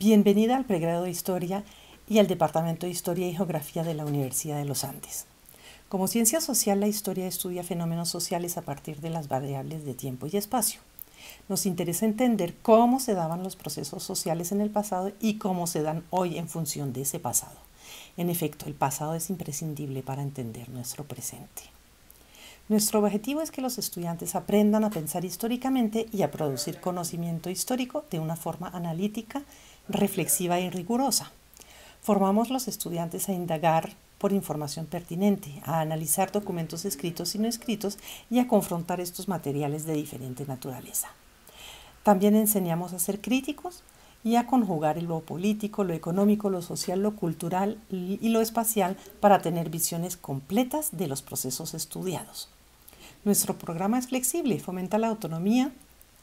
Bienvenida al pregrado de Historia y al Departamento de Historia y Geografía de la Universidad de los Andes. Como ciencia social, la historia estudia fenómenos sociales a partir de las variables de tiempo y espacio. Nos interesa entender cómo se daban los procesos sociales en el pasado y cómo se dan hoy en función de ese pasado. En efecto, el pasado es imprescindible para entender nuestro presente. Nuestro objetivo es que los estudiantes aprendan a pensar históricamente y a producir conocimiento histórico de una forma analítica, reflexiva y rigurosa. Formamos los estudiantes a indagar por información pertinente, a analizar documentos escritos y no escritos y a confrontar estos materiales de diferente naturaleza. También enseñamos a ser críticos y a conjugar lo político, lo económico, lo social, lo cultural y lo espacial para tener visiones completas de los procesos estudiados. Nuestro programa es flexible fomenta la autonomía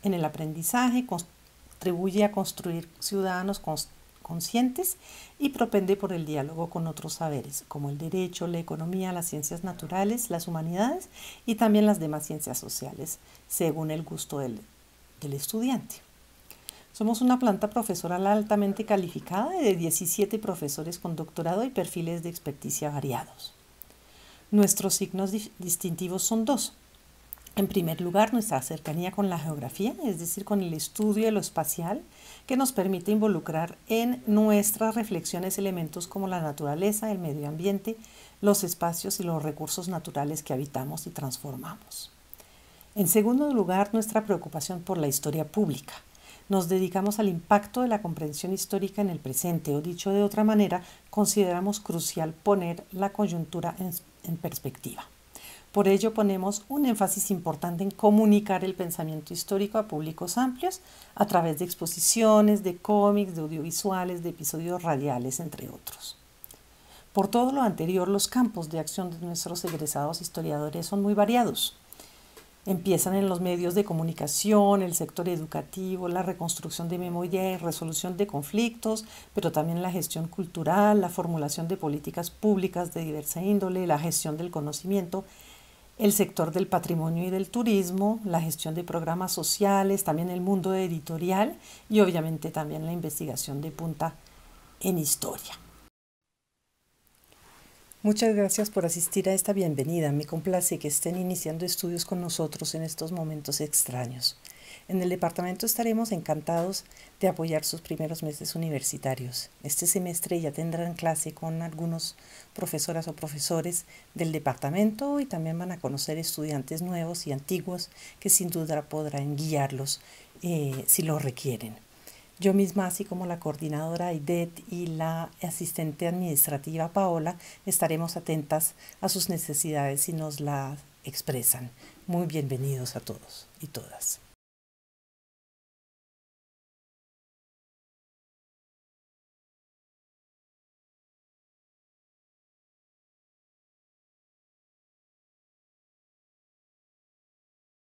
en el aprendizaje, contribuye a construir ciudadanos conscientes y propende por el diálogo con otros saberes, como el derecho, la economía, las ciencias naturales, las humanidades y también las demás ciencias sociales, según el gusto del, del estudiante. Somos una planta profesoral altamente calificada de 17 profesores con doctorado y perfiles de experticia variados. Nuestros signos distintivos son dos, en primer lugar, nuestra cercanía con la geografía, es decir, con el estudio de lo espacial, que nos permite involucrar en nuestras reflexiones elementos como la naturaleza, el medio ambiente, los espacios y los recursos naturales que habitamos y transformamos. En segundo lugar, nuestra preocupación por la historia pública. Nos dedicamos al impacto de la comprensión histórica en el presente, o dicho de otra manera, consideramos crucial poner la coyuntura en, en perspectiva. Por ello ponemos un énfasis importante en comunicar el pensamiento histórico a públicos amplios a través de exposiciones, de cómics, de audiovisuales, de episodios radiales, entre otros. Por todo lo anterior, los campos de acción de nuestros egresados historiadores son muy variados. Empiezan en los medios de comunicación, el sector educativo, la reconstrucción de memoria y resolución de conflictos, pero también la gestión cultural, la formulación de políticas públicas de diversa índole, la gestión del conocimiento, el sector del patrimonio y del turismo, la gestión de programas sociales, también el mundo editorial y obviamente también la investigación de punta en historia. Muchas gracias por asistir a esta bienvenida. Me complace que estén iniciando estudios con nosotros en estos momentos extraños. En el departamento estaremos encantados de apoyar sus primeros meses universitarios. Este semestre ya tendrán clase con algunos profesoras o profesores del departamento y también van a conocer estudiantes nuevos y antiguos que sin duda podrán guiarlos eh, si lo requieren. Yo misma, así como la coordinadora Idet y la asistente administrativa Paola, estaremos atentas a sus necesidades y nos las expresan. Muy bienvenidos a todos y todas.